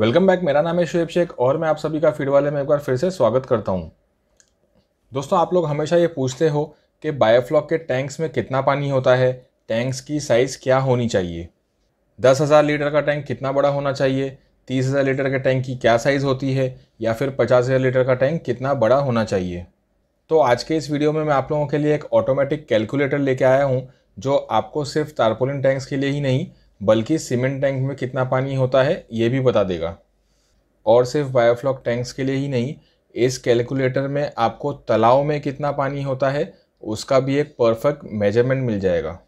welcome back मेरा नाम है शुएब शेख और मैं आप सभी का फीड वाले में एक बार फिर से स्वागत करता हूँ दोस्तों आप लोग हमेशा ये पूछते हो कि बायोफ्लॉक के टैंक्स में कितना पानी होता है टैंक्स की साइज़ क्या होनी चाहिए दस हज़ार लीटर का टैंक कितना बड़ा होना चाहिए तीस हज़ार लीटर के टैंक की क्या साइज़ होती है या फिर पचास हज़ार लीटर का टैंक कितना बड़ा होना चाहिए तो आज के इस वीडियो में मैं आप लोगों के लिए एक ऑटोमेटिक कैलकुलेटर लेके आया हूँ जो आपको सिर्फ तारपोलिन टैंक्स के लिए ही नहीं बल्कि सीमेंट टैंक में कितना पानी होता है ये भी बता देगा और सिर्फ बायोफ्लॉक टैंक्स के लिए ही नहीं इस कैलकुलेटर में आपको तालाब में कितना पानी होता है उसका भी एक परफेक्ट मेजरमेंट मिल जाएगा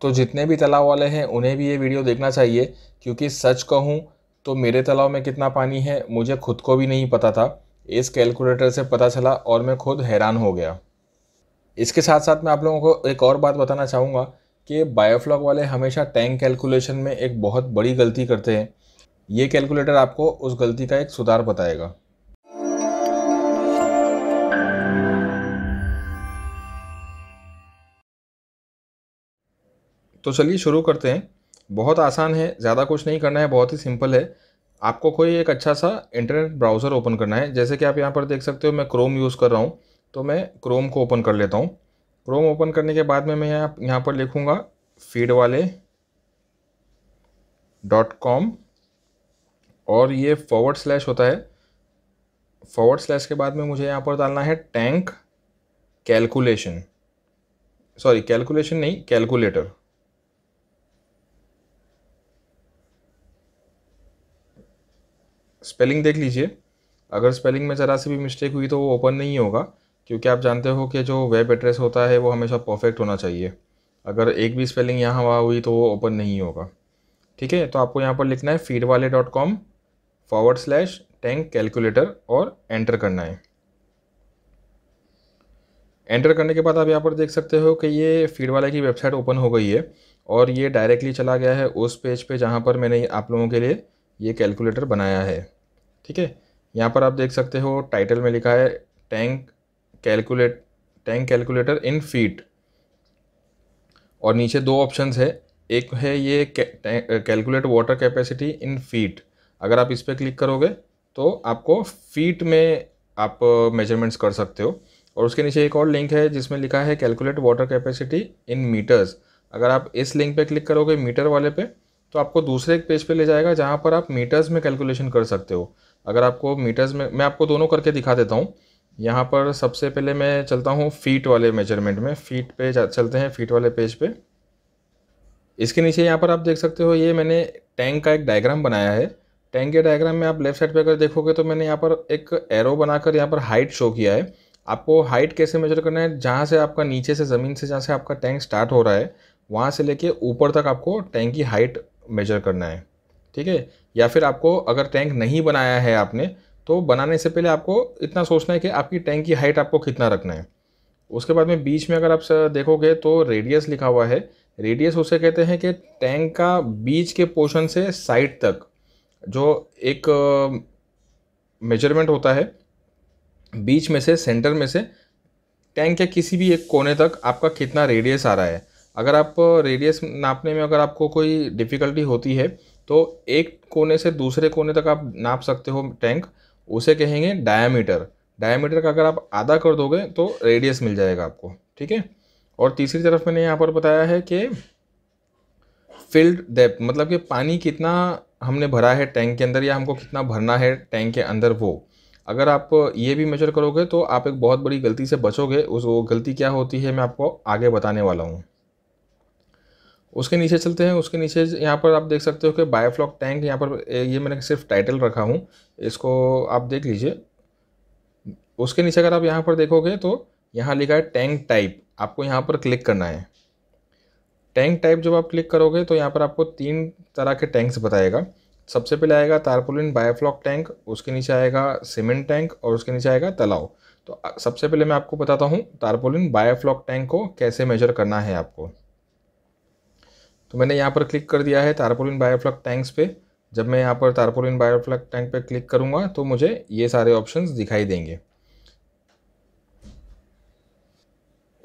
तो जितने भी तालाब वाले हैं उन्हें भी ये वीडियो देखना चाहिए क्योंकि सच कहूँ तो मेरे तालाब में कितना पानी है मुझे खुद को भी नहीं पता था इस कैलकुलेटर से पता चला और मैं खुद हैरान हो गया इसके साथ साथ मैं आप लोगों को एक और बात बताना चाहूँगा कि बायोफ्लॉक वाले हमेशा टैंक कैलकुलेशन में एक बहुत बड़ी गलती करते हैं ये कैलकुलेटर आपको उस गलती का एक सुधार बताएगा तो चलिए शुरू करते हैं बहुत आसान है ज़्यादा कुछ नहीं करना है बहुत ही सिंपल है आपको कोई एक अच्छा सा इंटरनेट ब्राउज़र ओपन करना है जैसे कि आप यहाँ पर देख सकते हो मैं क्रोम यूज़ कर रहा हूँ तो मैं क्रोम को ओपन कर लेता हूँ क्रोम ओपन करने के बाद में मैं यहाँ यहाँ पर लिखूँगा फीड वाले डॉट कॉम और ये फॉरवर्ड स्लैश होता है फॉरवर्ड स्लैश के बाद में मुझे यहाँ पर डालना है टैंक कैलकुलेशन सॉरी कैलकुलेशन नहीं कैलकुलेटर स्पेलिंग देख लीजिए अगर स्पेलिंग में ज़रा सी भी मिस्टेक हुई तो वो ओपन नहीं होगा क्योंकि आप जानते हो कि जो वेब एड्रेस होता है वो हमेशा परफेक्ट होना चाहिए अगर एक भी स्पेलिंग यहाँ वहाँ हुई तो वो ओपन नहीं होगा ठीक है तो आपको यहाँ पर लिखना है फीड वाले dot com forward slash tank calculator और एंटर करना है एंटर करने के बाद आप यहाँ पर देख सकते हो कि ये फीड वाले की वेबसाइट ओपन हो गई है और ये डायरेक्टली चला गया है उस पेज पे जहाँ पर मैंने आप लोगों के लिए ये कैलकुलेटर बनाया है ठीक है यहाँ पर आप देख सकते हो टाइटल में लिखा है tank calculate tank calculator in feet और नीचे दो ऑप्शंस है एक है ये calculate water capacity in feet अगर आप इस पर क्लिक करोगे तो आपको फीट में आप मेजरमेंट्स uh, कर सकते हो और उसके नीचे एक और लिंक है जिसमें लिखा है calculate water capacity in meters अगर आप इस लिंक पे क्लिक करोगे मीटर वाले पे तो आपको दूसरे एक पेज पे ले जाएगा जहाँ पर आप मीटर्स में कैलकुलेशन कर सकते हो अगर आपको मीटर्स में मैं आपको दोनों करके दिखा देता हूँ यहाँ पर सबसे पहले मैं चलता हूँ फीट वाले मेजरमेंट में फीट पे चलते हैं फीट वाले पेज पे इसके नीचे यहाँ पर आप देख सकते हो ये मैंने टैंक का एक डायग्राम बनाया है टैंक के डायग्राम में आप लेफ्ट साइड पे अगर देखोगे तो मैंने यहाँ पर एक एरो बनाकर यहाँ पर हाइट शो किया है आपको हाइट कैसे मेजर करना है जहाँ से आपका नीचे से ज़मीन से जहाँ से आपका टैंक स्टार्ट हो रहा है वहाँ से लेके ऊपर तक आपको टैंक की हाइट मेजर करना है ठीक है या फिर आपको अगर टैंक नहीं बनाया है आपने तो बनाने से पहले आपको इतना सोचना है कि आपकी टैंक की हाइट आपको कितना रखना है उसके बाद में बीच में अगर आप देखोगे तो रेडियस लिखा हुआ है रेडियस उसे कहते हैं कि टैंक का बीच के पोर्शन से साइड तक जो एक मेजरमेंट होता है बीच में से सेंटर में से टैंक के किसी भी एक कोने तक आपका कितना रेडियस आ रहा है अगर आप रेडियस नापने में अगर आपको कोई डिफ़िकल्टी होती है तो एक कोने से दूसरे कोने तक आप नाप सकते हो टैंक उसे कहेंगे डायामीटर डायामीटर का अगर आप आधा कर दोगे तो रेडियस मिल जाएगा आपको ठीक है और तीसरी तरफ मैंने यहाँ पर बताया है कि फिल्ड डेप मतलब कि पानी कितना हमने भरा है टैंक के अंदर या हमको कितना भरना है टैंक के अंदर वो अगर आप ये भी मेजर करोगे तो आप एक बहुत बड़ी गलती से बचोगे उस वो गलती क्या होती है मैं आपको आगे बताने वाला हूँ उसके नीचे चलते हैं उसके नीचे यहाँ पर आप देख सकते हो कि बायोफ्लॉक टैंक यहाँ पर ये मैंने सिर्फ टाइटल रखा हूँ इसको आप देख लीजिए उसके नीचे अगर आप यहाँ पर देखोगे तो यहाँ लिखा है टैंक टाइप आपको यहाँ पर क्लिक करना है टैंक टाइप जब आप क्लिक करोगे तो यहाँ पर आपको तीन तरह के टैंक्स बताएगा सबसे पहले आएगा तारपोलिन बायोफ्लॉक टैंक उसके नीचे आएगा सीमेंट टैंक और उसके नीचे आएगा तलाव तो सबसे पहले मैं आपको बताता हूँ तारपोलिन बायोफ्लॉक टैंक को कैसे मेजर करना है आपको तो मैंने यहाँ पर क्लिक कर दिया है तारपोलिन बायोफ्लक टैंक्स पे जब मैं यहाँ पर तारपोलिन बायोफ्लक टैंक पे क्लिक करूँगा तो मुझे ये सारे ऑप्शंस दिखाई देंगे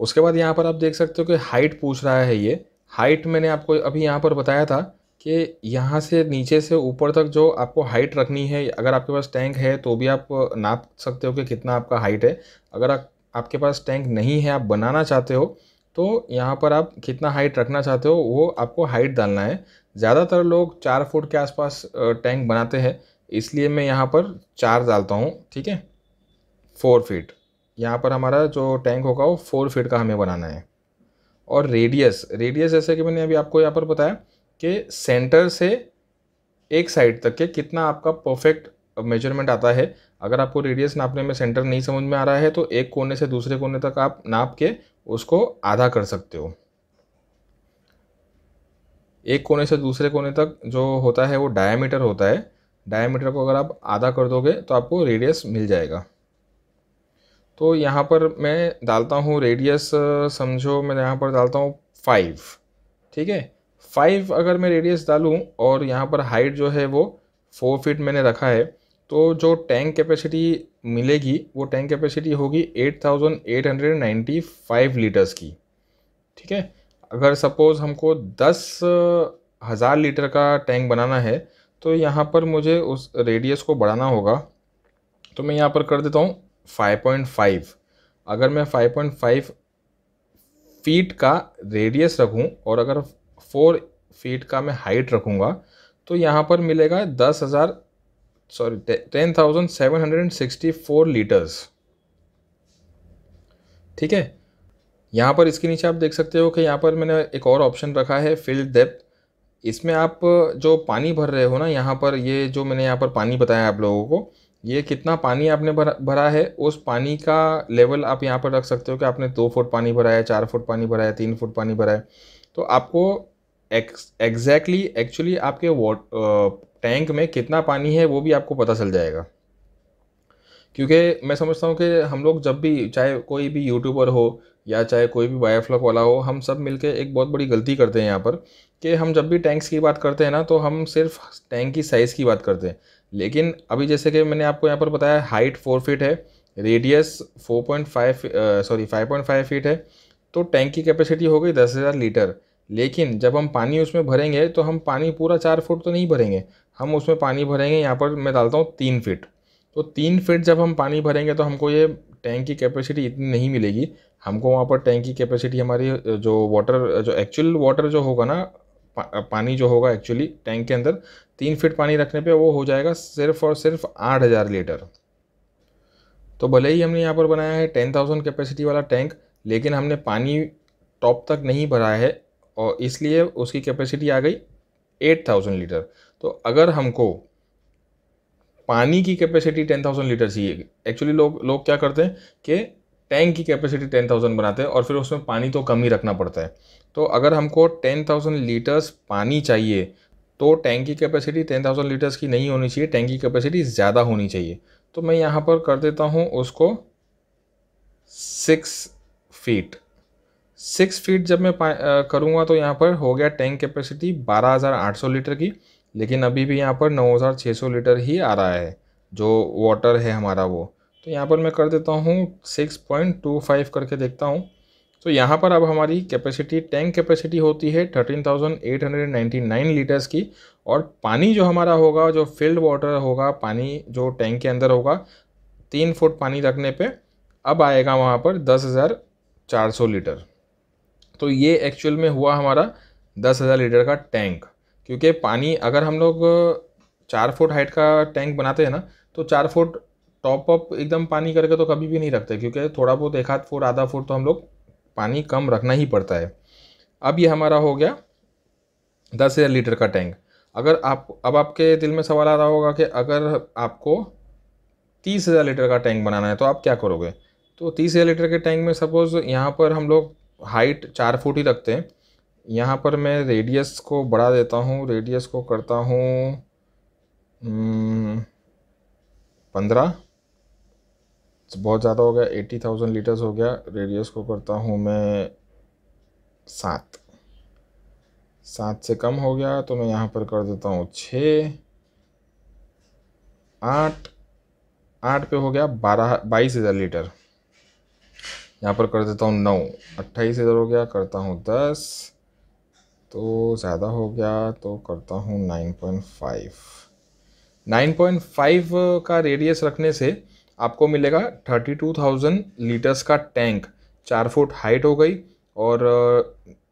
उसके बाद यहाँ पर आप देख सकते हो कि हाइट पूछ रहा है ये हाइट मैंने आपको अभी यहाँ पर बताया था कि यहाँ से नीचे से ऊपर तक जो आपको हाइट रखनी है अगर आपके पास टैंक है तो भी आप नाप सकते हो कि कितना आपका हाइट है अगर आपके पास टैंक नहीं है आप बनाना चाहते हो तो यहाँ पर आप कितना हाइट रखना चाहते हो वो आपको हाइट डालना है ज़्यादातर लोग चार फुट के आसपास टैंक बनाते हैं इसलिए मैं यहाँ पर चार डालता हूँ ठीक है फोर फीट यहाँ पर हमारा जो टैंक होगा वो फोर फीट का हमें बनाना है और रेडियस रेडियस जैसे कि मैंने अभी आपको यहाँ पर बताया कि सेंटर से एक साइड तक के कितना आपका परफेक्ट मेजरमेंट आता है अगर आपको रेडियस नापने में सेंटर नहीं समझ में आ रहा है तो एक कोने से दूसरे कोने तक आप नाप के उसको आधा कर सकते हो एक कोने से दूसरे कोने तक जो होता है वो डायमीटर होता है डायमीटर को अगर आप आधा कर दोगे तो आपको रेडियस मिल जाएगा तो यहाँ पर मैं डालता हूँ रेडियस समझो मैं यहाँ पर डालता हूँ फाइव ठीक है फाइव अगर मैं रेडियस डालूँ और यहाँ पर हाइट जो है वो फोर फीट मैंने रखा है तो जो टैंक कैपेसिटी मिलेगी वो टैंक कैपेसिटी होगी 8,895 लीटर्स की ठीक है अगर सपोज़ हमको दस हज़ार लीटर का टैंक बनाना है तो यहाँ पर मुझे उस रेडियस को बढ़ाना होगा तो मैं यहाँ पर कर देता हूँ 5.5 अगर मैं 5.5 फीट का रेडियस रखूँ और अगर 4 फीट का मैं हाइट रखूँगा तो यहाँ पर मिलेगा दस हज़ार sorry 10,764 लीटर्स ठीक है यहाँ पर इसके नीचे आप देख सकते हो कि यहाँ पर मैंने एक और ऑप्शन रखा है फिल डेप्थ इसमें आप जो पानी भर रहे हो ना यहाँ पर ये जो मैंने यहाँ पर पानी बताया आप लोगों को ये कितना पानी आपने भरा भरा है उस पानी का लेवल आप यहाँ पर रख सकते हो कि आपने दो फुट पानी भरा है चार फुट पानी भरा है तीन फुट पानी भरा है तो आपको एक्जैक्टली एक्चुअली आपके वॉट टैंक में कितना पानी है वो भी आपको पता चल जाएगा क्योंकि मैं समझता हूँ कि हम लोग जब भी चाहे कोई भी यूट्यूबर हो या चाहे कोई भी बायोफ्लॉक वाला हो हम सब मिलके एक बहुत बड़ी गलती करते हैं यहाँ पर कि हम जब भी टैंक्स की बात करते हैं ना तो हम सिर्फ टैंक की साइज़ की बात करते हैं लेकिन अभी जैसे कि मैंने आपको यहाँ पर बताया हाइट फोर फीट है radius four point five sorry five point five feet है तो टैंक की कैपेसिटी हो गई दस हज़ार लीटर लेकिन जब हम पानी उसमें भरेंगे तो हम पानी पूरा चार फुट तो नहीं भरेंगे हम उसमें पानी भरेंगे यहाँ पर मैं डालता हूँ तीन फिट तो तीन फिट जब हम पानी भरेंगे तो हमको ये टैंक की कैपेसिटी इतनी नहीं मिलेगी हमको वहाँ पर टैंक की कैपेसिटी हमारी जो वाटर जो एक्चुअल वाटर जो होगा ना पा, पानी जो होगा एक्चुअली टैंक के अंदर तीन फिट पानी रखने पे वो हो जाएगा सिर्फ और सिर्फ आठ हज़ार लीटर तो भले ही हमने यहाँ पर बनाया है टेन थाउजेंड कैपेसिटी वाला टैंक लेकिन हमने पानी टॉप तक नहीं भरा है और इसलिए उसकी कैपेसिटी आ गई एट थाउजेंड लीटर तो अगर हमको पानी की कैपेसिटी टेन थाउजेंड लीटर चाहिए एक्चुअली लोग लोग क्या करते हैं कि टैंक की कैपेसिटी टेन थाउजेंड बनाते हैं और फिर उसमें पानी तो कम ही रखना पड़ता है तो अगर हमको टेन थाउजेंड लीटर्स पानी चाहिए तो टैंक की कैपेसिटी टेन थाउजेंड लीटर्स की नहीं होनी चाहिए टैंक की कैपेसिटी ज़्यादा होनी चाहिए तो मैं यहाँ पर कर देता हूँ उसको सिक्स फीट सिक्स फीट जब मैं करूँगा तो यहाँ पर हो गया टैंक कैपेसिटी बारह हज़ार आठ सौ लीटर की लेकिन अभी भी यहाँ पर नौ लीटर ही आ रहा है जो वाटर है हमारा वो तो यहाँ पर मैं कर देता हूँ सिक्स पॉइंट टू फाइव करके देखता हूँ तो यहाँ पर अब हमारी कैपेसिटी टैंक कैपेसिटी होती है thirteen thousand eight hundred ninety nine litres की और पानी जो हमारा होगा जो फील्ड वाटर होगा पानी जो टैंक के अंदर होगा तीन फुट पानी रखने पे अब आएगा वहाँ पर दस हज़ार चार सौ लीटर तो ये एक्चुअल में हुआ हमारा दस हज़ार लीटर का टैंक क्योंकि पानी अगर हम लोग चार फुट हाइट का टैंक बनाते हैं ना तो चार फुट टॉप अप एकदम पानी करके तो कभी भी नहीं रखते क्योंकि थोड़ा बहुत एक हाथ फुट आधा फुट तो हम लोग पानी कम रखना ही पड़ता है अब ये हमारा हो गया दस हज़ार लीटर का टैंक अगर आप अब आपके दिल में सवाल आ रहा होगा कि अगर आपको तीस हज़ार लीटर का टैंक बनाना है तो आप क्या करोगे तो तीस हज़ार लीटर के टैंक में सपोज़ यहाँ पर हम लोग हाइट चार फुट ही रखते हैं यहाँ पर मैं रेडियस को बढ़ा देता हूँ रेडियस को करता हूँ हम्म, पंद्रह तो बहुत ज़्यादा हो गया एट्टी थाउजेंड लीटर्स हो गया रेडियस को करता हूँ मैं सात सात से कम हो गया तो मैं यहाँ पर कर देता हूँ छ आठ आठ पे हो गया बारह बाईस हज़ार लीटर यहाँ पर कर देता हूँ नौ अट्ठाईस हज़ार हो गया करता हूँ दस तो ज़्यादा हो गया तो करता हूँ nine point five nine point five का रेडियस रखने से आपको मिलेगा थर्टी टू थाउजेंड लीटर्स का टैंक चार फुट हाइट हो गई और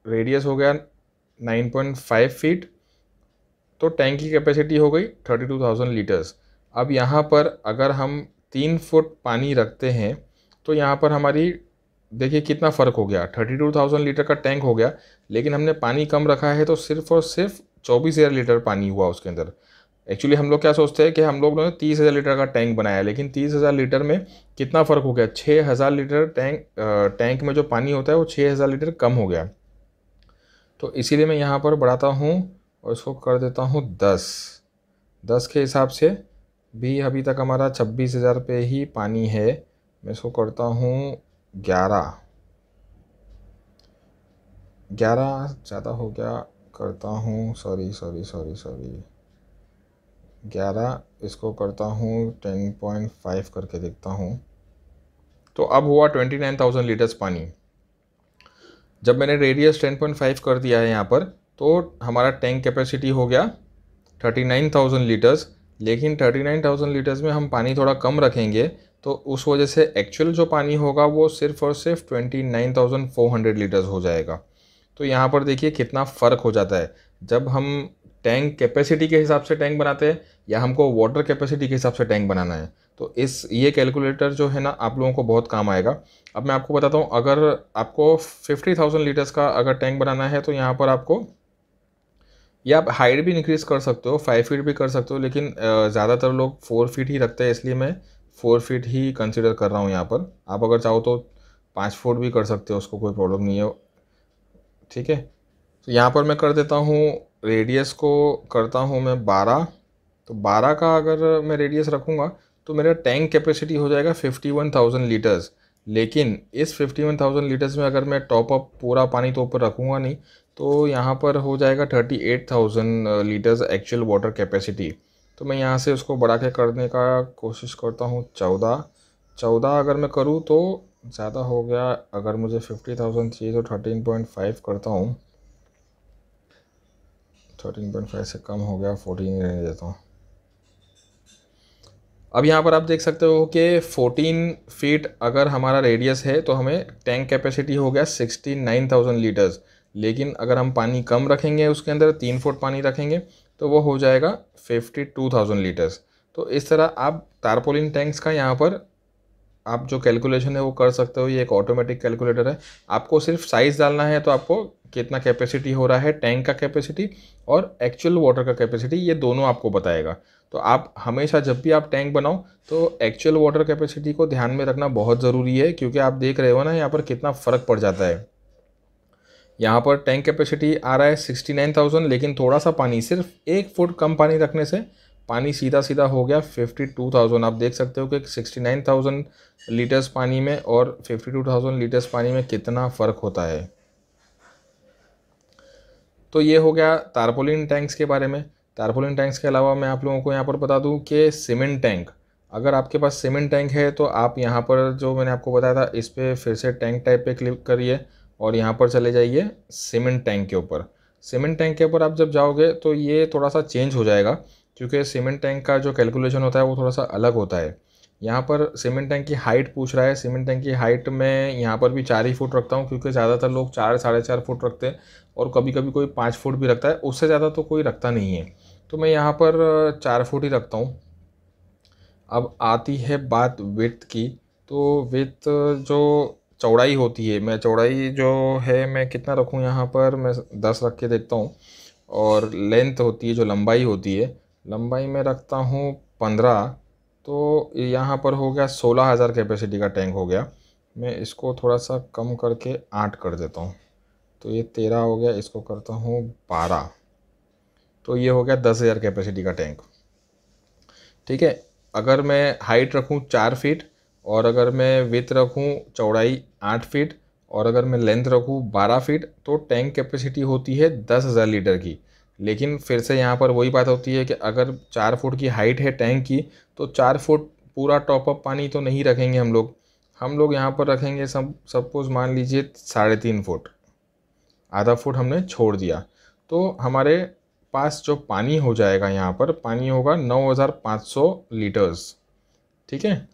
रेडियस हो गया नाइन पॉइंट फाइव फीट तो टैंक की कैपेसिटी हो गई थर्टी टू थाउजेंड लीटर्स अब यहाँ पर अगर हम तीन फुट पानी रखते हैं तो यहाँ पर हमारी देखिए कितना फ़र्क हो गया थर्टी टू थाउजेंड लीटर का टैंक हो गया लेकिन हमने पानी कम रखा है तो सिर्फ और सिर्फ चौबीस हज़ार लीटर पानी हुआ उसके अंदर एक्चुअली हम लोग क्या सोचते हैं कि हम लोग ने तीस हज़ार लीटर का टैंक बनाया लेकिन तीस हज़ार लीटर में कितना फ़र्क हो गया छः हज़ार लीटर टैंक टैंक में जो पानी होता है वो छः हज़ार लीटर कम हो गया तो इसीलिए मैं यहाँ पर बढ़ाता हूँ और इसको कर देता हूँ दस दस के हिसाब से भी अभी तक हमारा छब्बीस हज़ार पे ही पानी है मैं इसको करता हूँ ग्यारह ग्यारह ज़्यादा हो गया करता हूँ सॉरी सॉरी सॉरी सॉरी ग्यारह इसको करता हूँ टेन पॉइंट फाइव करके देखता हूँ तो अब हुआ ट्वेंटी नाइन थाउजेंड लीटर्स पानी जब मैंने रेडियस टेन पॉइंट फाइव कर दिया है यहाँ पर तो हमारा टैंक कैपेसिटी हो गया थर्टी नाइन थाउजेंड लीटर्स लेकिन थर्टी नाइन थाउजेंड लीटर्स में हम पानी थोड़ा कम रखेंगे तो उस वजह से एक्चुअल जो पानी होगा वो सिर्फ और सिर्फ twenty nine thousand four hundred litres हो जाएगा तो यहाँ पर देखिए कितना फ़र्क हो जाता है जब हम टैंक कैपेसिटी के हिसाब से टैंक बनाते हैं या हमको वाटर कैपेसिटी के हिसाब से टैंक बनाना है तो इस ये कैलकुलेटर जो है ना आप लोगों को बहुत काम आएगा अब मैं आपको बताता हूँ अगर आपको फिफ्टी थाउजेंड लीटर्स का अगर टैंक बनाना है तो यहाँ पर आपको या आप हाइट भी इंक्रीज़ कर सकते हो फाइव फीट भी कर सकते हो लेकिन ज़्यादातर लोग फोर फीट ही रखते हैं इसलिए मैं फोर फीट ही कंसिडर कर रहा हूँ यहाँ पर आप अगर चाहो तो पाँच फुट भी कर सकते हो उसको कोई प्रॉब्लम नहीं है ठीक है तो यहाँ पर मैं कर देता हूँ रेडियस को करता हूँ मैं बारह तो बारह का अगर मैं रेडियस रखूँगा तो मेरा टैंक कैपेसिटी हो जाएगा फिफ्टी वन थाउजेंड लीटर्स लेकिन इस फिफ्टी वन थाउजेंड लीटर्स में अगर मैं टॉप अप पूरा पानी तो ऊपर रखूँगा नहीं तो यहाँ पर हो जाएगा thirty eight thousand litres actual water capacity तो मैं यहाँ से उसको बढ़ा के करने का कोशिश करता हूँ चौदह चौदह अगर मैं करूँ तो ज़्यादा हो गया अगर मुझे फिफ्टी थाउजेंड चाहिए तो थर्टीन पॉइंट फाइव करता हूँ थर्टीन पॉइंट फाइव से कम हो गया फोर्टीन रहने देता हूँ अब यहाँ पर आप देख सकते हो कि फ़ोर्टीन फीट अगर हमारा रेडियस है तो हमें टैंक कैपेसिटी हो गया सिक्सटी नाइन थाउजेंड लीटर्स लेकिन अगर हम पानी कम रखेंगे उसके अंदर तीन फुट पानी रखेंगे तो वो हो जाएगा फिफ्टी टू थाउजेंड लीटर्स तो इस तरह आप तारपोलिन टैंक्स का यहाँ पर आप जो कैलकुलेशन है वो कर सकते हो ये एक ऑटोमेटिक कैलकुलेटर है आपको सिर्फ साइज़ डालना है तो आपको कितना कैपेसिटी हो रहा है टैंक का कैपेसिटी और एक्चुअल वाटर का कैपेसिटी ये दोनों आपको बताएगा तो आप हमेशा जब भी आप टैंक बनाओ तो एक्चुअल वाटर कैपेसिटी को ध्यान में रखना बहुत ज़रूरी है क्योंकि आप देख रहे हो ना यहाँ पर कितना फ़र्क पड़ जाता है यहाँ पर टैंक कैपेसिटी आ रहा है सिक्सटी नाइन थाउजेंड लेकिन थोड़ा सा पानी सिर्फ एक फुट कम पानी रखने से पानी सीधा सीधा हो गया फिफ्टी टू थाउजेंड आप देख सकते हो कि सिक्सटी नाइन थाउजेंड लीटर्स पानी में और फिफ्टी टू थाउजेंड लीटर्स पानी में कितना फ़र्क होता है तो ये हो गया तारपोलिन टैंक्स के बारे में तारपोलिन टैंक्स के अलावा मैं आप लोगों को यहाँ पर बता दूँ कि सीमेंट टैंक अगर आपके पास सीमेंट टैंक है तो आप यहाँ पर जो मैंने आपको बताया था इस पर फिर से टैंक टाइप पे क्लिक करिए और यहाँ पर चले जाइए सीमेंट टैंक के ऊपर सीमेंट टैंक के ऊपर आप जब जाओगे तो ये थोड़ा सा चेंज हो जाएगा क्योंकि सीमेंट टैंक का जो कैलकुलेशन होता है वो थोड़ा सा अलग होता है यहाँ पर सीमेंट टैंक की हाइट पूछ रहा है सीमेंट टैंक की हाइट मैं यहाँ पर भी चार ही फुट रखता हूँ क्योंकि ज़्यादातर लोग चार साढ़े चार फुट रखते हैं और कभी कभी कोई पाँच फुट भी रखता है उससे ज़्यादा तो कोई रखता नहीं है तो मैं यहाँ पर चार फुट ही रखता हूँ अब आती है बात विथ की तो विथ जो चौड़ाई होती है मैं चौड़ाई जो है मैं कितना रखूँ यहाँ पर मैं दस रख के देखता हूँ और लेंथ होती है जो लंबाई होती है लंबाई में रखता हूँ पंद्रह तो यहाँ पर हो गया सोलह हज़ार कैपेसिटी का टैंक हो गया मैं इसको थोड़ा सा कम करके आठ कर देता हूँ तो ये तेरह हो गया इसको करता हूँ बारह तो ये हो गया दस हज़ार कैपेसिटी का टैंक ठीक है अगर मैं हाइट रखूँ चार फीट और अगर मैं विथ रखूँ चौड़ाई आठ फीट और अगर मैं लेंथ रखूँ बारह फीट तो टैंक कैपेसिटी होती है दस हज़ार लीटर की लेकिन फिर से यहाँ पर वही बात होती है कि अगर चार फुट की हाइट है टैंक की तो चार फुट पूरा टॉपअप पानी तो नहीं रखेंगे हम लोग हम लोग यहाँ पर रखेंगे सब सपोज मान लीजिए साढ़े तीन फुट आधा फुट हमने छोड़ दिया तो हमारे पास जो पानी हो जाएगा यहाँ पर पानी होगा नौ हज़ार पाँच सौ लीटर्स ठीक है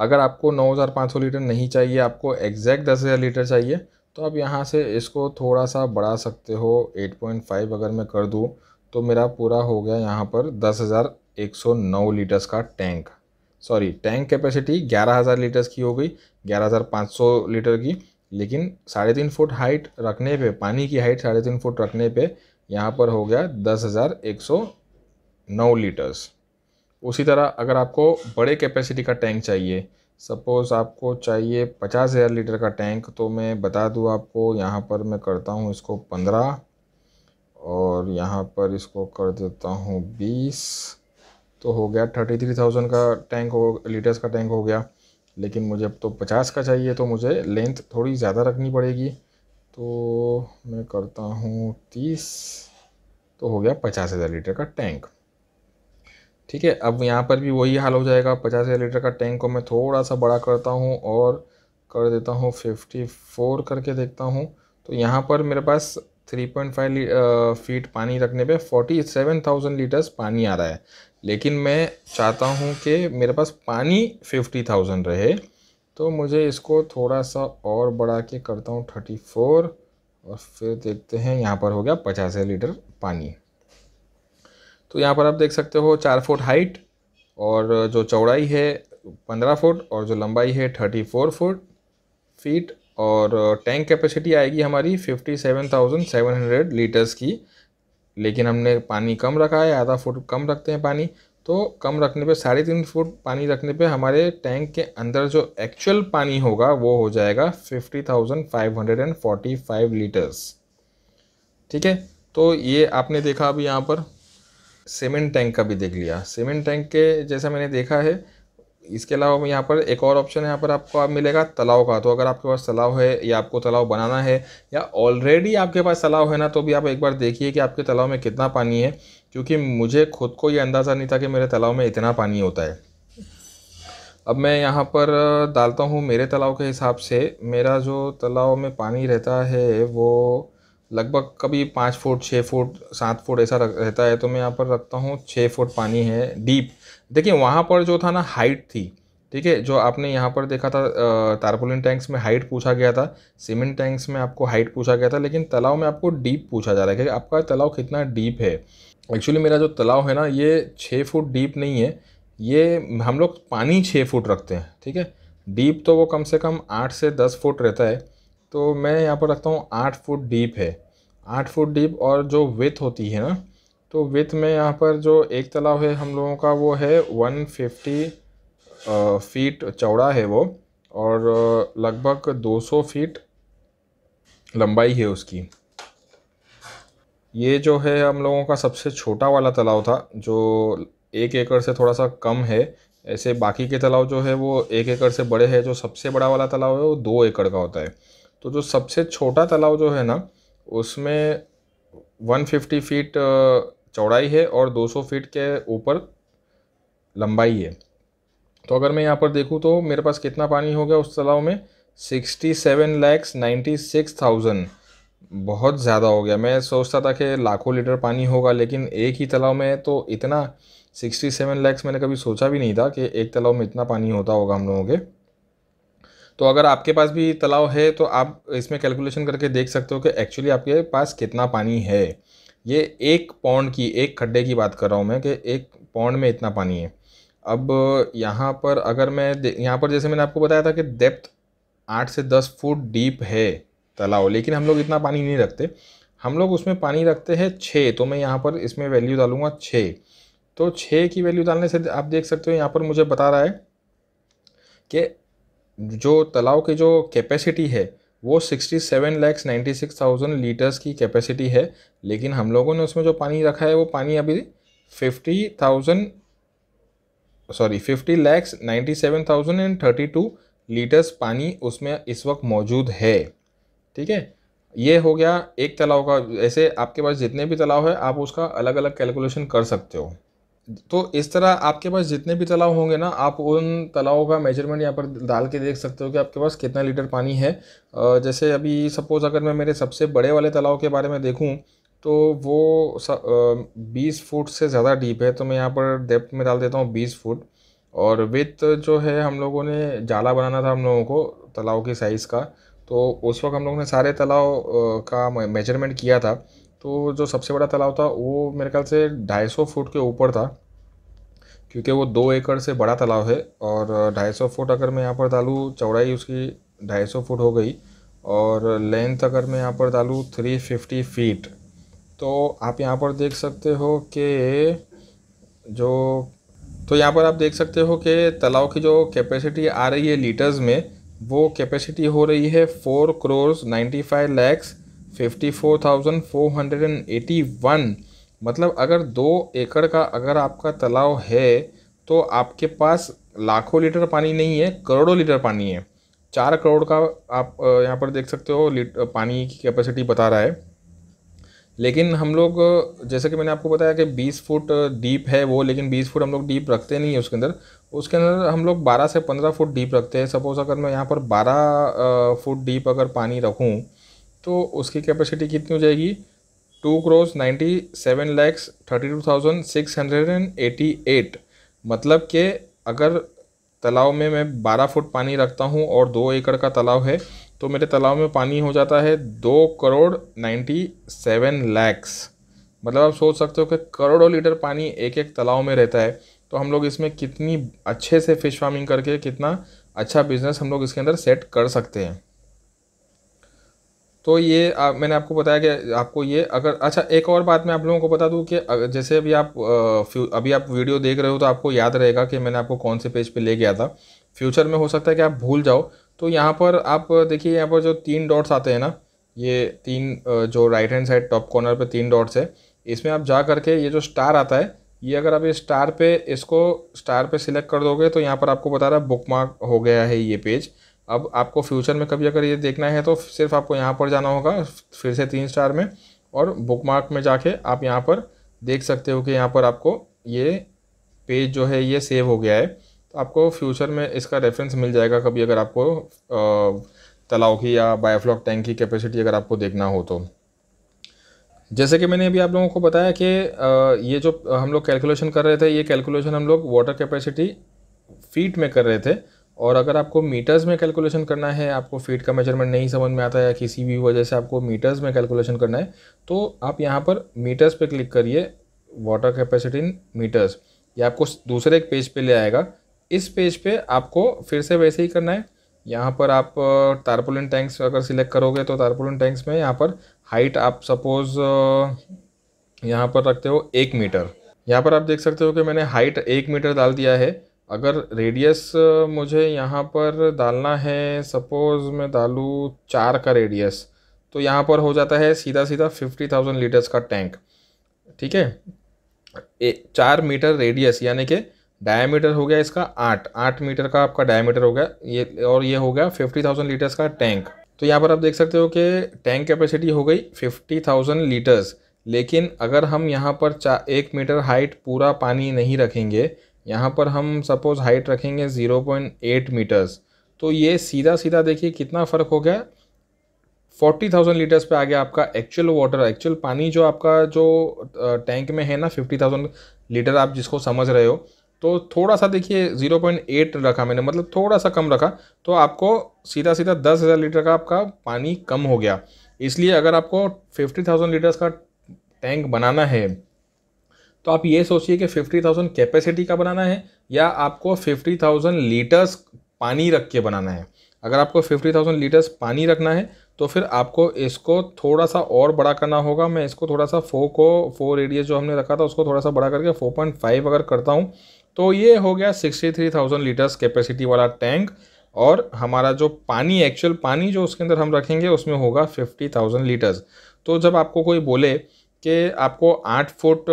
अगर आपको 9500 लीटर नहीं चाहिए आपको एग्जैक्ट 10000 लीटर चाहिए तो आप यहाँ से इसको थोड़ा सा बढ़ा सकते हो 8.5 अगर मैं कर दूँ तो मेरा पूरा हो गया यहाँ पर 10109 लीटर्स का tank sorry tank capacity 11000 litres की हो गई 11500 लीटर की लेकिन साढ़े तीन फुट हाइट रखने पे पानी की हाइट साढ़े तीन फुट रखने पे यहाँ पर हो गया दस नौ लीटर्स उसी तरह अगर आपको बड़े कैपेसिटी का टैंक चाहिए सपोज़ आपको चाहिए पचास हज़ार लीटर का टैंक तो मैं बता दूँ आपको यहाँ पर मैं करता हूँ इसको पंद्रह और यहाँ पर इसको कर देता हूँ बीस तो हो गया थर्टी थ्री थाउजेंड का टैंक हो लीटर्स का टैंक हो गया लेकिन मुझे अब तो पचास का चाहिए तो मुझे लेंथ थोड़ी ज़्यादा रखनी पड़ेगी तो मैं करता हूँ तीस तो हो गया पचास हज़ार लीटर का टैंक ठीक है अब यहाँ पर भी वही हाल हो जाएगा पचास लीटर का टैंक को मैं थोड़ा सा बड़ा करता हूँ और कर देता हूँ फिफ्टी फोर करके देखता हूँ तो यहाँ पर मेरे पास थ्री पॉइंट फाइव फीट पानी रखने पे फोर्टी सेवन थाउजेंड लीटर्स पानी आ रहा है लेकिन मैं चाहता हूँ कि मेरे पास पानी फिफ्टी थाउजेंड रहे तो मुझे इसको थोड़ा सा और बढ़ा के करता हूँ थर्टी फोर और फिर देखते हैं यहाँ पर हो गया पचास लीटर पानी तो यहाँ पर आप देख सकते हो चार फुट हाइट और जो चौड़ाई है पंद्रह फुट और जो लंबाई है थर्टी फोर फुट फीट और टैंक कैपेसिटी आएगी हमारी fifty seven thousand seven hundred litres की लेकिन हमने पानी कम रखा है आधा फुट कम रखते हैं पानी तो कम रखने पे साढ़े तीन फुट पानी रखने पे हमारे टैंक के अंदर जो एक्चुअल पानी होगा वो हो जाएगा fifty thousand five hundred and forty five litres ठीक है तो ये आपने देखा अभी यहाँ पर सीमेंट टैंक का भी देख लिया सीमेंट टैंक के जैसा मैंने देखा है इसके अलावा यहाँ पर एक और ऑप्शन यहाँ पर आपको आप मिलेगा तलाव का तो अगर आपके पास तलाव है या आपको तलाव बनाना है या ऑलरेडी आपके पास तलाव है ना तो भी आप एक बार देखिए कि आपके तलाव में कितना पानी है क्योंकि मुझे खुद को ये अंदाज़ा नहीं था कि मेरे तलाव में इतना पानी होता है अब मैं यहाँ पर डालता हूँ मेरे तलाव के हिसाब से मेरा जो तलाव में पानी रहता है वो लगभग कभी पाँच फुट छः फुट सात फुट ऐसा रहता है तो मैं यहाँ पर रखता हूँ छः फुट पानी है डीप देखिए वहाँ पर जो था ना हाइट थी ठीक है जो आपने यहाँ पर देखा था तारपोलिन टैंक्स में हाइट पूछा गया था सीमेंट टैंक्स में आपको हाइट पूछा गया था लेकिन तालाब में आपको डीप पूछा जा रहा है कि आपका तालाव कितना डीप है एक्चुअली मेरा जो तालाव है ना ये छः फुट डीप नहीं है ये हम लोग पानी छः फुट रखते हैं ठीक है डीप तो वो कम से कम आठ से दस फुट रहता है तो मैं यहाँ पर रखता हूँ आठ फुट डीप है आठ फुट डीप और जो विथ होती है ना तो विथ में यहाँ पर जो एक तालाब है हम लोगों का वो है वन फिफ्टी फीट चौड़ा है वो और लगभग दो सौ फीट लंबाई है उसकी ये जो है हम लोगों का सबसे छोटा वाला तालाब था जो एक एकड़ से थोड़ा सा कम है ऐसे बाकी के तालाब जो है वो एक एकड़ से बड़े हैं जो सबसे बड़ा वाला तालाब है वो दो एकड़ का होता है तो जो सबसे छोटा तालाब जो है ना उसमें 150 फीट चौड़ाई है और 200 फीट के ऊपर लंबाई है तो अगर मैं यहाँ पर देखूँ तो मेरे पास कितना पानी हो गया उस तालाब में sixty seven lakhs ninety six thousand बहुत ज़्यादा हो गया मैं सोचता था कि लाखों लीटर पानी होगा लेकिन एक ही तालाब में तो इतना सिक्सटी सेवन लैक्स मैंने कभी सोचा भी नहीं था कि एक तालाब में इतना पानी होता होगा हम लोगों के तो अगर आपके पास भी तालाब है तो आप इसमें कैलकुलेशन करके देख सकते हो कि एक्चुअली आपके पास कितना पानी है ये एक पौंड की एक खड्डे की बात कर रहा हूँ मैं कि एक पौंड में इतना पानी है अब यहाँ पर अगर मैं यहाँ पर जैसे मैंने आपको बताया था कि डेप्थ आठ से दस फुट डीप है तालाब लेकिन हम लोग इतना पानी नहीं रखते हम लोग उसमें पानी रखते हैं छः तो मैं यहाँ पर इसमें वैल्यू डालूँगा छः तो छः की वैल्यू डालने से आप देख सकते हो यहाँ पर मुझे बता रहा है कि जो तालाब की जो कैपेसिटी है वो sixty seven lakhs ninety six thousand litres की कैपेसिटी है लेकिन हम लोगों ने उसमें जो पानी रखा है वो पानी अभी fifty thousand sorry fifty lakhs ninety seven thousand and thirty two litres पानी उसमें इस वक्त मौजूद है ठीक है ये हो गया एक तालाब का ऐसे आपके पास जितने भी तालाब है आप उसका अलग अलग कैलकुलेशन कर सकते हो तो इस तरह आपके पास जितने भी तालाब होंगे ना आप उन तालाबों का मेजरमेंट यहाँ पर डाल के देख सकते हो कि आपके पास कितना लीटर पानी है जैसे अभी सपोज़ अगर मैं मेरे सबसे बड़े वाले तालाब के बारे में देखूँ तो वो बीस फुट से ज़्यादा डीप है तो मैं यहाँ पर डेप्थ में डाल देता हूँ बीस फुट और विथ जो है हम लोगों ने जाला बनाना था हम लोगों को तालाब के साइज़ का तो उस वक्त हम लोगों ने सारे तालाब का मेजरमेंट किया था तो जो सबसे बड़ा तालाब था वो मेरे ख्याल से 250 फुट के ऊपर था क्योंकि वो दो एकड़ से बड़ा तालाब है और 250 फुट अगर मैं यहाँ पर डालूँ चौड़ाई उसकी 250 फुट हो गई और लेंथ अगर मैं यहाँ पर डालूँ 350 फीट तो आप यहाँ पर देख सकते हो कि जो तो यहाँ पर आप देख सकते हो कि तालाब की जो कैपेसिटी आ रही है लीटर्स में वो कैपेसिटी हो रही है four crores ninety five lakhs fifty four thousand four hundred and eighty one मतलब अगर दो एकड़ का अगर आपका तालाब है तो आपके पास लाखों लीटर पानी नहीं है करोड़ों लीटर पानी है चार करोड़ का आप यहाँ पर देख सकते हो पानी की कैपेसिटी बता रहा है लेकिन हम लोग जैसे कि मैंने आपको बताया कि 20 फुट डीप है वो लेकिन 20 फुट हम लोग डीप रखते नहीं है उसके अंदर उसके अंदर हम लोग 12 से 15 फुट डीप रखते हैं सपोज़ अगर मैं यहाँ पर 12 फुट डीप अगर पानी रखूँ तो उसकी कैपेसिटी कितनी हो जाएगी two crores ninety seven lakhs thirty two thousand six hundred and eighty eight मतलब कि अगर तालाब में मैं बारह फुट पानी रखता हूँ और दो एकड़ का तालाब है तो मेरे तालाब में पानी हो जाता है दो करोड़ नाइन्टी सेवन लैक्स मतलब आप सोच सकते हो कि करोड़ों लीटर पानी एक एक तालाब में रहता है तो हम लोग इसमें कितनी अच्छे से फ़िश फार्मिंग करके कितना अच्छा बिज़नेस हम लोग इसके अंदर सेट कर सकते हैं तो ये आ, मैंने आपको बताया कि आपको ये अगर अच्छा एक और बात मैं आप लोगों को बता दूं कि जैसे अभी आप आ, अभी आप वीडियो देख रहे हो तो आपको याद रहेगा कि मैंने आपको कौन से पेज पे ले गया था फ्यूचर में हो सकता है कि आप भूल जाओ तो यहाँ पर आप देखिए यहाँ पर जो तीन डॉट्स आते हैं ना ये तीन जो right hand side top corner पर तीन डॉट्स है इसमें आप जा करके ये जो स्टार आता है ये अगर आप इस स्टार पे इसको स्टार पर सिलेक्ट कर दोगे तो यहाँ पर आपको बता रहा है बुक मार्क हो गया है ये पेज अब आपको फ्यूचर में कभी अगर ये देखना है तो सिर्फ आपको यहाँ पर जाना होगा फिर से तीन स्टार में और बुक मार्क में जाके आप यहाँ पर देख सकते हो कि यहाँ पर आपको ये पेज जो है ये सेव हो गया है तो आपको फ्यूचर में इसका रेफरेंस मिल जाएगा कभी अगर आपको तलाव की या बायोफ्लॉक टैंक की कैपेसिटी अगर आपको देखना हो तो जैसे कि मैंने अभी आप लोगों को बताया कि ये जो हम लोग कैलकुलेशन कर रहे थे ये कैलकुलेशन हम लोग वाटर कैपेसिटी फीट में कर रहे थे और अगर आपको मीटर्स में कैलकुलेशन करना है आपको फीट का मेजरमेंट नहीं समझ में आता है या किसी भी वजह से आपको मीटर्स में कैलकुलेशन करना है तो आप यहाँ पर मीटर्स पे क्लिक करिए वाटर कैपेसिटी इन मीटर्स ये आपको दूसरे एक पेज पे ले आएगा इस पेज पे आपको फिर से वैसे ही करना है यहाँ पर आप तारपोलिन टैंक्स अगर सिलेक्ट करोगे तो तारपोलिन टैंक्स में यहाँ पर हाइट आप सपोज़ यहाँ पर रखते हो एक मीटर यहाँ पर आप देख सकते हो कि मैंने हाइट एक मीटर डाल दिया है अगर रेडियस मुझे यहाँ पर डालना है सपोज़ मैं डालूँ चार का रेडियस तो यहाँ पर हो जाता है सीधा सीधा फिफ्टी थाउजेंड लीटर्स का टैंक ठीक है ए, चार मीटर रेडियस यानी कि डायमीटर हो गया इसका आठ आठ मीटर का आपका डायमीटर हो गया ये और ये हो गया फिफ्टी थाउजेंड लीटर्स का टैंक तो यहाँ पर आप देख सकते हो कि टैंक कैपेसिटी हो गई फिफ्टी थाउजेंड लीटर्स लेकिन अगर हम यहाँ पर चा एक मीटर हाइट पूरा पानी नहीं रखेंगे यहाँ पर हम सपोज़ हाइट रखेंगे ज़ीरो पॉइंट एट मीटर्स तो ये सीधा सीधा देखिए कितना फ़र्क हो गया फोर्टी थाउजेंड लीटर्स पे आ गया आपका एक्चुअल वाटर एक्चुअल पानी जो आपका जो टैंक में है ना फिफ्टी थाउजेंड लीटर आप जिसको समझ रहे हो तो थोड़ा सा देखिए ज़ीरो पॉइंट एट रखा मैंने मतलब थोड़ा सा कम रखा तो आपको सीधा सीधा दस हज़ार लीटर का आपका पानी कम हो गया इसलिए अगर आपको फिफ्टी थाउजेंड लीटर्स का टैंक बनाना है तो आप ये सोचिए कि फिफ्टी थाउजेंड कैपेसिटी का बनाना है या आपको फिफ्टी थाउजेंड लीटर्स पानी रख के बनाना है अगर आपको फिफ्टी थाउजेंड लीटर्स पानी रखना है तो फिर आपको इसको थोड़ा सा और बड़ा करना होगा मैं इसको थोड़ा सा फो को फो रेडियस जो हमने रखा था उसको थोड़ा सा बड़ा करके फोर पॉइंट फाइव अगर करता हूँ तो ये हो गया sixty three thousand litres capacity वाला टैंक और हमारा जो पानी एक्चुअल पानी जो उसके अंदर हम रखेंगे उसमें होगा फिफ्टी थाउजेंड लीटर्स तो जब आपको कोई बोले कि आपको आठ फुट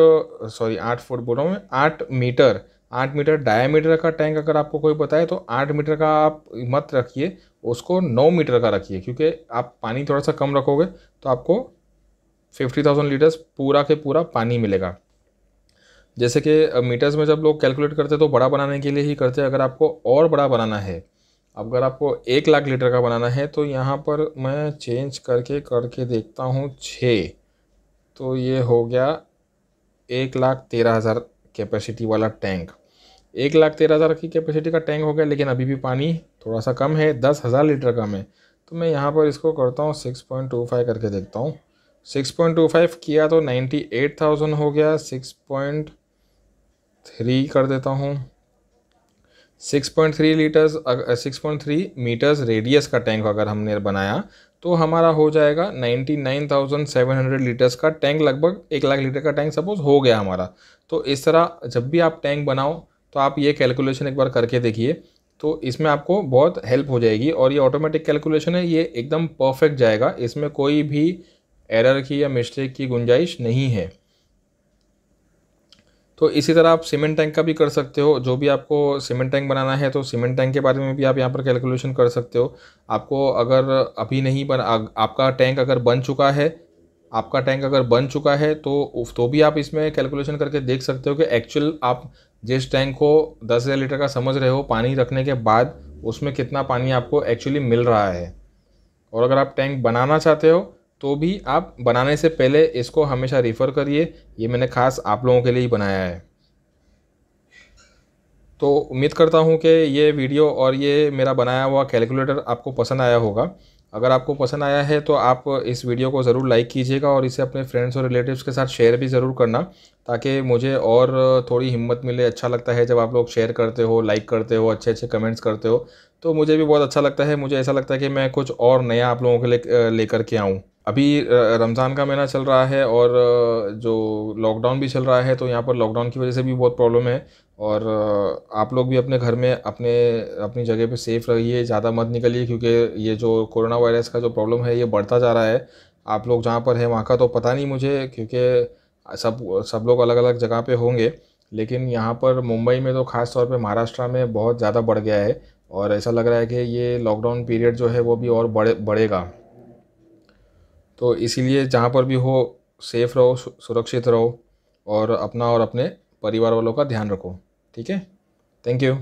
सॉरी आठ फुट बोल रहा हूँ मैं आठ मीटर आठ मीटर डायमीटर का टैंक अगर आपको कोई बताए तो आठ मीटर का आप मत रखिए उसको नौ मीटर का रखिए क्योंकि आप पानी थोड़ा सा कम रखोगे तो आपको फिफ्टी थाउजेंड लीटर्स पूरा के पूरा पानी मिलेगा जैसे कि मीटर्स में जब लोग कैलकुलेट करते हैं तो बड़ा बनाने के लिए ही करते हैं अगर आपको और बड़ा बनाना है अगर आपको एक लाख लीटर का बनाना है तो यहाँ पर मैं चेंज करके करके देखता हूँ छः तो ये हो गया एक लाख तेरह हज़ार कैपेसिटी वाला टैंक एक लाख तेरह हज़ार की कैपेसिटी का टैंक हो गया लेकिन अभी भी पानी थोड़ा सा कम है दस हज़ार लीटर कम है तो मैं यहाँ पर इसको करता हूँ सिक्स पॉइंट टू फाइव करके देखता हूँ सिक्स पॉइंट टू फाइव किया तो नाइन्टी एट थाउजेंड हो गया सिक्स पॉइंट थ्री कर देता हूँ six point three litres six point three metres radius का टैंक अगर हमने बनाया तो हमारा हो जाएगा ninety nine thousand seven hundred litres का टैंक लगभग एक लाख लीटर का टैंक सपोज हो गया हमारा तो इस तरह जब भी आप टैंक बनाओ तो आप ये कैलकुलेशन एक बार करके देखिए तो इसमें आपको बहुत हेल्प हो जाएगी और ये ऑटोमेटिक कैलकुलेशन है ये एकदम परफेक्ट जाएगा इसमें कोई भी एरर की या मिस्टेक की गुंजाइश नहीं है तो इसी तरह आप सीमेंट टैंक का भी कर सकते हो जो भी आपको सीमेंट टैंक बनाना है तो सीमेंट टैंक के बारे में भी आप यहाँ पर कैलकुलेशन कर सकते हो आपको अगर अभी नहीं बन आपका टैंक अगर बन चुका है आपका टैंक अगर बन चुका है तो तो भी आप इसमें कैलकुलेशन करके देख सकते हो कि एक्चुअल आप जिस टैंक को दस हज़ार लीटर का समझ रहे हो पानी रखने के बाद उसमें कितना पानी आपको एक्चुअली मिल रहा है और अगर आप टैंक बनाना चाहते हो तो भी आप बनाने से पहले इसको हमेशा रिफ़र करिए ये मैंने खास आप लोगों के लिए ही बनाया है तो उम्मीद करता हूँ कि ये वीडियो और ये मेरा बनाया हुआ कैलकुलेटर आपको पसंद आया होगा अगर आपको पसंद आया है तो आप इस वीडियो को ज़रूर लाइक कीजिएगा और इसे अपने फ्रेंड्स और रिलेटिव्स के साथ शेयर भी ज़रूर करना ताकि मुझे और थोड़ी हिम्मत मिले अच्छा लगता है जब आप लोग शेयर करते हो लाइक करते हो अच्छे अच्छे कमेंट्स करते हो तो मुझे भी बहुत अच्छा लगता है मुझे ऐसा लगता है कि मैं कुछ और नया आप लोगों के लिए लेकर के आऊँ अभी रमज़ान का महीना चल रहा है और जो लॉकडाउन भी चल रहा है तो यहाँ पर लॉकडाउन की वजह से भी बहुत प्रॉब्लम है और आप लोग भी अपने घर में अपने अपनी जगह पे सेफ़ रहिए ज़्यादा मत निकलिए क्योंकि ये जो कोरोना वायरस का जो प्रॉब्लम है ये बढ़ता जा रहा है आप लोग जहाँ पर है वहाँ का तो पता नहीं मुझे क्योंकि सब सब लोग अलग अलग जगह पर होंगे लेकिन यहाँ पर मुंबई में तो ख़ास तौर पर महाराष्ट्र में बहुत ज़्यादा बढ़ गया है और ऐसा लग रहा है कि ये लॉकडाउन पीरियड जो है वो भी और बढ़े बढ़ेगा तो इसीलिए जहाँ पर भी हो सेफ़ रहो सुरक्षित रहो और अपना और अपने परिवार वालों का ध्यान रखो ठीक है थैंक यू